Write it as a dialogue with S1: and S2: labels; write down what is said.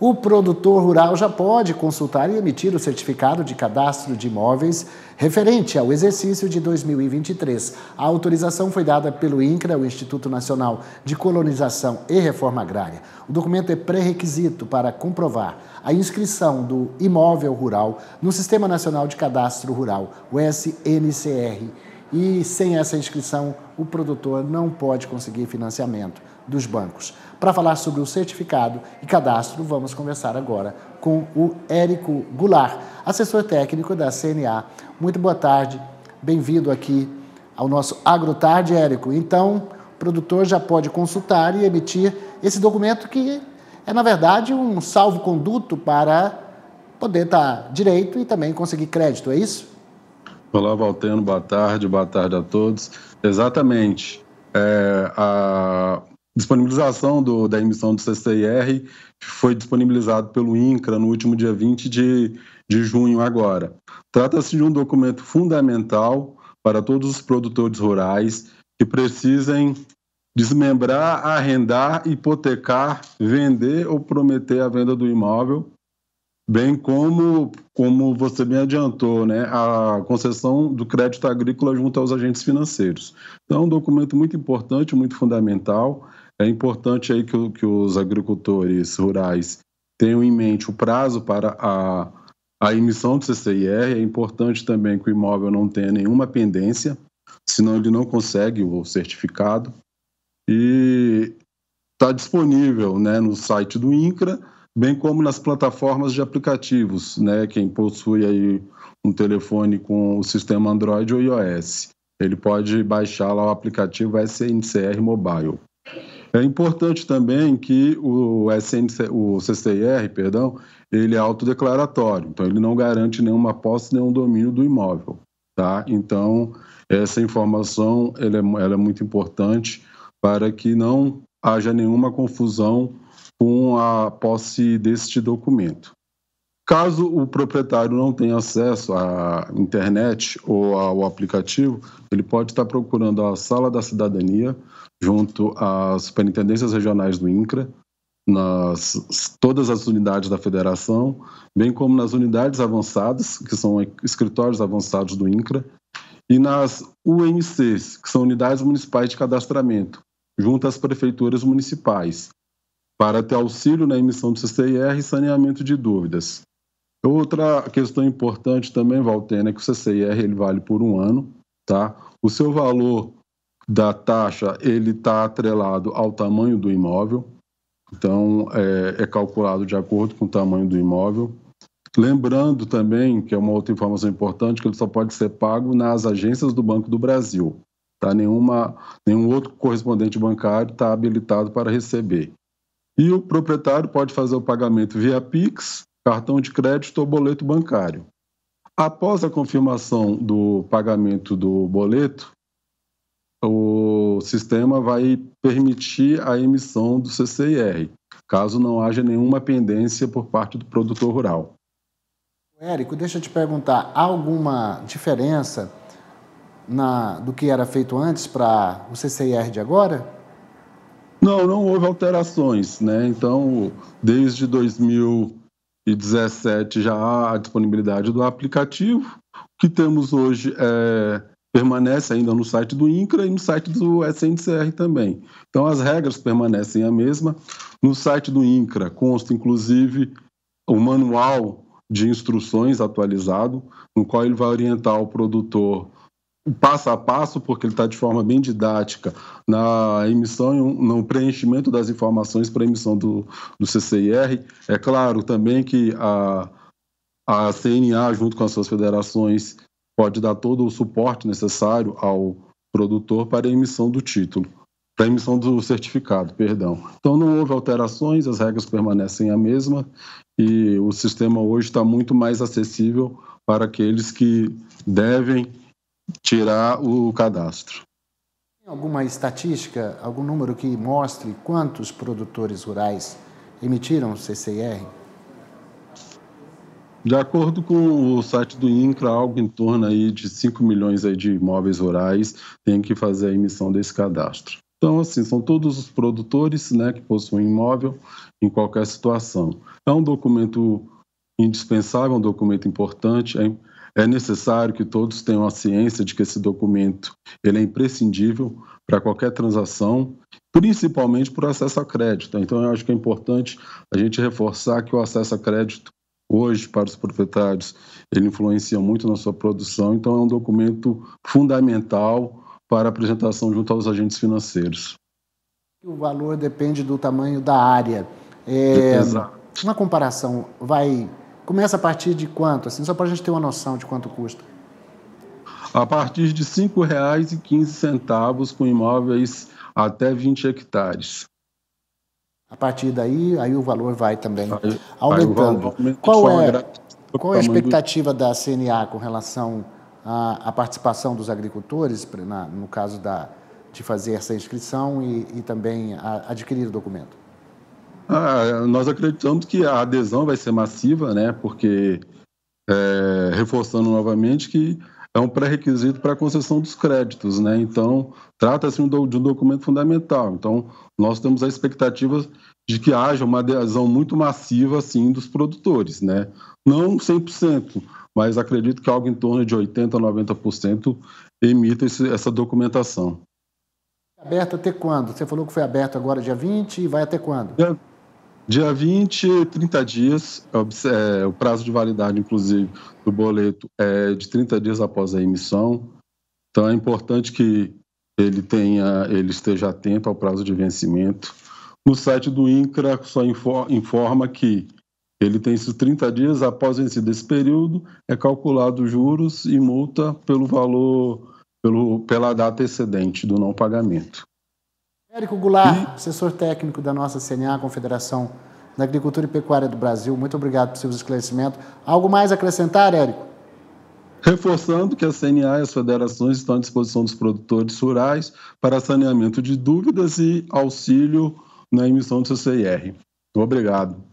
S1: o produtor rural já pode consultar e emitir o certificado de cadastro de imóveis referente ao exercício de 2023. A autorização foi dada pelo INCRA, o Instituto Nacional de Colonização e Reforma Agrária. O documento é pré-requisito para comprovar a inscrição do imóvel rural no Sistema Nacional de Cadastro Rural, o SNCR. E sem essa inscrição, o produtor não pode conseguir financiamento dos bancos. Para falar sobre o certificado e cadastro, vamos conversar agora com o Érico Goulart, assessor técnico da CNA. Muito boa tarde, bem-vindo aqui ao nosso AgroTarde, Érico. Então, o produtor já pode consultar e emitir esse documento que é, na verdade, um salvo-conduto para poder estar direito e também conseguir crédito, é
S2: isso? Olá, Valteno, boa tarde, boa tarde a todos. Exatamente. É, a, disponibilização do, da emissão do CCIR foi disponibilizado pelo INCRA no último dia 20 de, de junho agora. Trata-se de um documento fundamental para todos os produtores rurais que precisem desmembrar, arrendar, hipotecar, vender ou prometer a venda do imóvel, bem como, como você bem adiantou, né, a concessão do crédito agrícola junto aos agentes financeiros. Então, é um documento muito importante, muito fundamental, é importante aí que, que os agricultores rurais tenham em mente o prazo para a, a emissão do CCIR. É importante também que o imóvel não tenha nenhuma pendência, senão ele não consegue o certificado. E está disponível né, no site do INCRA, bem como nas plataformas de aplicativos, né, quem possui aí um telefone com o sistema Android ou iOS. Ele pode baixar lá o aplicativo SNCR Mobile. É importante também que o, SNC, o CCIR, perdão, ele é autodeclaratório, então ele não garante nenhuma posse, nenhum domínio do imóvel. Tá? Então, essa informação ela é, ela é muito importante para que não haja nenhuma confusão com a posse deste documento. Caso o proprietário não tenha acesso à internet ou ao aplicativo, ele pode estar procurando a Sala da Cidadania, junto às superintendências regionais do INCRA, nas todas as unidades da federação, bem como nas unidades avançadas, que são escritórios avançados do INCRA, e nas UNCs, que são unidades municipais de cadastramento, junto às prefeituras municipais, para ter auxílio na emissão do CCIR e saneamento de dúvidas. Outra questão importante também, Valtena, é que o CCIR ele vale por um ano, tá? O seu valor da taxa ele está atrelado ao tamanho do imóvel, então é, é calculado de acordo com o tamanho do imóvel. Lembrando também, que é uma outra informação importante, que ele só pode ser pago nas agências do Banco do Brasil. Tá? Nenhuma, nenhum outro correspondente bancário está habilitado para receber. E o proprietário pode fazer o pagamento via Pix cartão de crédito ou boleto bancário. Após a confirmação do pagamento do boleto, o sistema vai permitir a emissão do CCIR, caso não haja nenhuma pendência por parte do produtor rural.
S1: Érico, deixa eu te perguntar, há alguma diferença na, do que era feito antes para o CCIR de agora?
S2: Não, não houve alterações, né? Então, desde 2000 e 17 já há a disponibilidade do aplicativo. O que temos hoje é, permanece ainda no site do INCRA e no site do SNCR também. Então, as regras permanecem a mesma. No site do INCRA consta, inclusive, o manual de instruções atualizado, no qual ele vai orientar o produtor passo a passo, porque ele está de forma bem didática na emissão, no preenchimento das informações para a emissão do, do CCIR. É claro também que a, a CNA, junto com as suas federações, pode dar todo o suporte necessário ao produtor para a emissão do título, para a emissão do certificado, perdão. Então não houve alterações, as regras permanecem a mesma e o sistema hoje está muito mais acessível para aqueles que devem tirar o cadastro.
S1: Tem alguma estatística, algum número que mostre quantos produtores rurais emitiram o CCR?
S2: De acordo com o site do INCRA, algo em torno aí de 5 milhões aí de imóveis rurais tem que fazer a emissão desse cadastro. Então, assim, são todos os produtores né, que possuem imóvel em qualquer situação. É um documento indispensável, um documento importante. É é necessário que todos tenham a ciência de que esse documento ele é imprescindível para qualquer transação, principalmente por acesso a crédito. Então, eu acho que é importante a gente reforçar que o acesso a crédito hoje para os proprietários ele influencia muito na sua produção. Então, é um documento fundamental para apresentação junto aos agentes financeiros.
S1: O valor depende do tamanho da área.
S2: É, Exato.
S1: Uma comparação vai Começa a partir de quanto, assim, só para a gente ter uma noção de quanto custa?
S2: A partir de R$ 5,15 com imóveis até 20 hectares. A partir daí, aí o valor vai também
S1: aí, aumentando. Aí qual é, qual é a expectativa do... da CNA com relação à, à participação dos agricultores, na, no caso da, de fazer essa inscrição e, e também a, adquirir o documento?
S2: Ah, nós acreditamos que a adesão vai ser massiva, né? Porque, é, reforçando novamente, que é um pré-requisito para a concessão dos créditos, né? Então, trata-se de um documento fundamental. Então, nós temos a expectativa de que haja uma adesão muito massiva, assim, dos produtores, né? Não 100%, mas acredito que algo em torno de 80%, 90% emita esse, essa documentação.
S1: Aberto até quando? Você falou que foi aberto agora dia 20 e vai até quando? É
S2: Dia 20, 30 dias, é, o prazo de validade, inclusive, do boleto é de 30 dias após a emissão. Então é importante que ele tenha, ele esteja atento ao prazo de vencimento. No site do INCRA só informa que ele tem esses 30 dias após vencido esse período, é calculado juros e multa pelo valor, pelo, pela data excedente do não pagamento.
S1: Érico Goulart, assessor técnico da nossa CNA, Confederação da Agricultura e Pecuária do Brasil, muito obrigado por seus esclarecimentos. Algo mais a acrescentar, Érico?
S2: Reforçando que a CNA e as federações estão à disposição dos produtores rurais para saneamento de dúvidas e auxílio na emissão do CCIR. Obrigado.